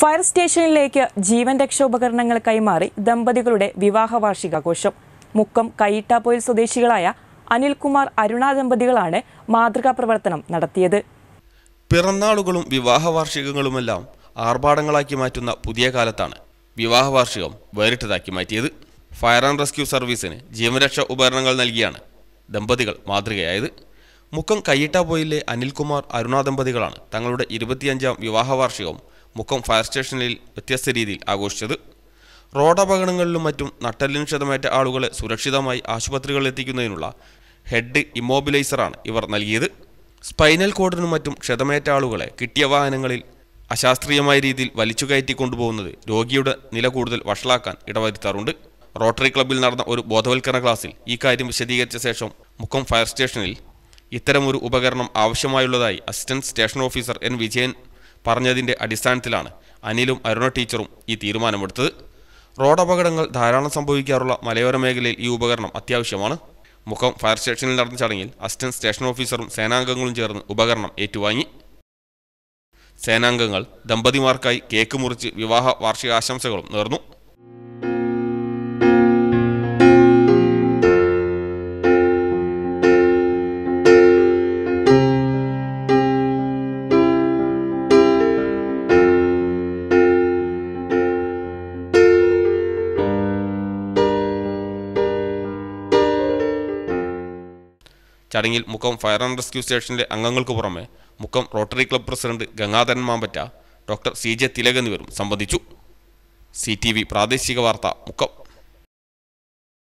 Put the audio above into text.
fire സ്റ്റേഷനിലേക്ക് ജീവൻ രക്ഷോപകരണങ്ങൾ കൈമാറി ദമ്പതികളുടെ വിവാഹ വാർഷികാഘോഷം മുക്കം കൈയിട്ടാപ്പൊയിൽ സ്വദേശികളായ അനിൽകുമാർ അരുണ ദമ്പതികളാണ് മാതൃകാ പ്രവർത്തനം നടത്തിയത് പിറന്നാളുകളും വിവാഹ വാർഷികങ്ങളുമെല്ലാം ആർഭാടങ്ങളാക്കി മാറ്റുന്ന പുതിയ കാലത്താണ് വിവാഹ വാർഷികം വേറിട്ടതാക്കി മാറ്റിയത് ഫയർ ആൻഡ് റെസ്ക്യൂ സർവീസിന് ജീവനരക്ഷാ ഉപകരണങ്ങൾ നൽകിയാണ് ദമ്പതികൾ മാതൃകയായത് മുക്കം കയ്യിട്ടാപോയിലെ അനിൽകുമാർ അരുണ ദമ്പതികളാണ് തങ്ങളുടെ ഇരുപത്തിയഞ്ചാം വിവാഹ വാർഷികം മുക്കം ഫയർ സ്റ്റേഷനിൽ വ്യത്യസ്ത രീതിയിൽ ആഘോഷിച്ചത് റോഡപകടങ്ങളിലും മറ്റും നട്ടലിന് ക്ഷതമേറ്റ ആളുകളെ സുരക്ഷിതമായി ആശുപത്രികളിൽ എത്തിക്കുന്നതിനുള്ള ഹെഡ് ഇമ്മോബിലൈസറാണ് ഇവർ നൽകിയത് സ്പൈനൽ കോഡിനും മറ്റും ക്ഷതമേറ്റ ആളുകളെ കിട്ടിയ വാഹനങ്ങളിൽ അശാസ്ത്രീയമായ രീതിയിൽ വലിച്ചു കയറ്റി കൊണ്ടുപോകുന്നത് രോഗിയുടെ നില കൂടുതൽ വഷളാക്കാൻ ഇടവരുത്താറുണ്ട് റോട്ടറി ക്ലബ്ബിൽ നടന്ന ഒരു ബോധവൽക്കരണ ക്ലാസ്സിൽ ഈ കാര്യം വിശദീകരിച്ച ശേഷം മുക്കം ഫയർ സ്റ്റേഷനിൽ ഇത്തരമൊരു ഉപകരണം ആവശ്യമായുള്ളതായി assistant station officer N Vijayan പറഞ്ഞതിൻ്റെ അടിസ്ഥാനത്തിലാണ് അനിലും അരുണ ടീച്ചറും ഈ തീരുമാനമെടുത്തത് റോഡപകടങ്ങൾ ധാരാളം സംഭവിക്കാറുള്ള മലയോര മേഖലയിൽ ഈ ഉപകരണം അത്യാവശ്യമാണ് മുഖം ഫയർ സ്റ്റേഷനിൽ നടന്ന ചടങ്ങിൽ അസിസ്റ്റന്റ് സ്റ്റേഷൻ ഓഫീസറും സേനാംഗങ്ങളും ചേർന്ന് ഉപകരണം ഏറ്റുവാങ്ങി സേനാംഗങ്ങൾ ദമ്പതിമാർക്കായി കേക്ക് മുറിച്ച് വിവാഹ വാർഷികാശംസകളും നേർന്നു ചടങ്ങിൽ മുഖം ഫയർ ആൻഡ് റെസ്ക്യൂ സ്റ്റേഷനിലെ അംഗങ്ങൾക്ക് പുറമെ മുഖം rotary club president Gangadharan Mampatta doctor C J Tilak എന്നിവരും സംബന്ധിച്ചു സി ടി വി പ്രാദേശിക വാർത്ത മുക്കം